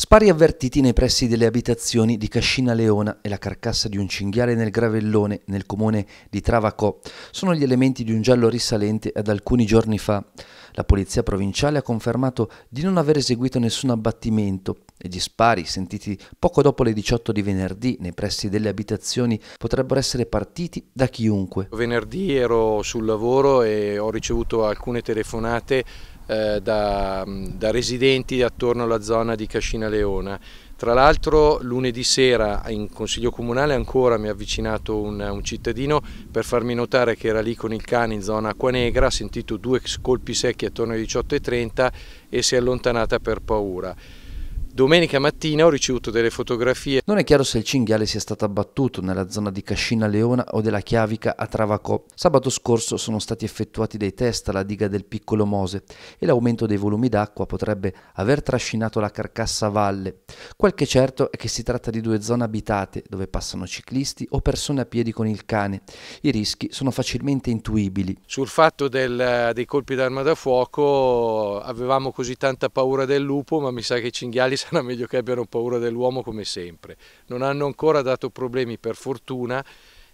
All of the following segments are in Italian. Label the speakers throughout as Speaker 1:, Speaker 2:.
Speaker 1: Spari avvertiti nei pressi delle abitazioni di Cascina Leona e la carcassa di un cinghiale nel Gravellone, nel comune di Travacò, sono gli elementi di un giallo risalente ad alcuni giorni fa. La polizia provinciale ha confermato di non aver eseguito nessun abbattimento e gli spari sentiti poco dopo le 18 di venerdì nei pressi delle abitazioni potrebbero essere partiti da chiunque.
Speaker 2: Venerdì ero sul lavoro e ho ricevuto alcune telefonate eh, da, da residenti attorno alla zona di Cascina Leona. Tra l'altro lunedì sera in Consiglio Comunale ancora mi ha avvicinato un, un, cittadino per farmi notare che era lì con il cane in zona acqua negra, ha sentito due colpi secchi attorno alle 18.30 e si è allontanata per paura. Domenica mattina ho ricevuto delle fotografie.
Speaker 1: Non è chiaro se il cinghiale sia stato abbattuto nella zona di Cascina Leona o della Chiavica a Travacò. Sabato scorso sono stati effettuati dei test alla diga del piccolo Mose e l'aumento dei volumi d'acqua potrebbe aver trascinato la carcassa a valle. Quel che è certo è che si tratta di due zone abitate dove passano ciclisti o persone a piedi con il cane. I rischi sono facilmente intuibili.
Speaker 2: Sul fatto del, dei colpi d'arma da fuoco avevamo così tanta paura del lupo ma mi sa che i cinghiali sarà meglio che abbiano paura dell'uomo come sempre. Non hanno ancora dato problemi per fortuna,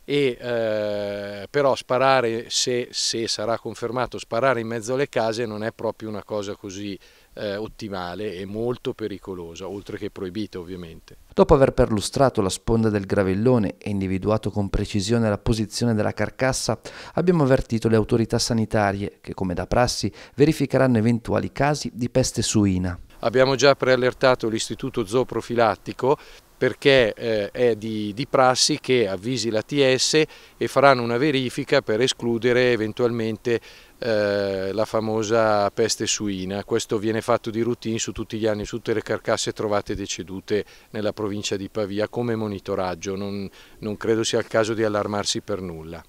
Speaker 2: e, eh, però sparare, se, se, sarà confermato, sparare in mezzo alle case non è proprio una cosa così eh, ottimale e molto pericolosa, oltre che proibita ovviamente.
Speaker 1: Dopo aver perlustrato la sponda del gravellone e individuato con precisione la posizione della carcassa, abbiamo avvertito le autorità sanitarie che, come da prassi, verificheranno eventuali casi di peste suina.
Speaker 2: Abbiamo già preallertato l'istituto zooprofilattico perché eh, è di, di, prassi che avvisi l'ATS e faranno una verifica per escludere eventualmente eh, la famosa peste suina. Questo viene fatto di routine su tutti gli anni, su tutte le carcasse trovate decedute nella provincia di Pavia come monitoraggio, non, non credo sia il caso di allarmarsi per nulla.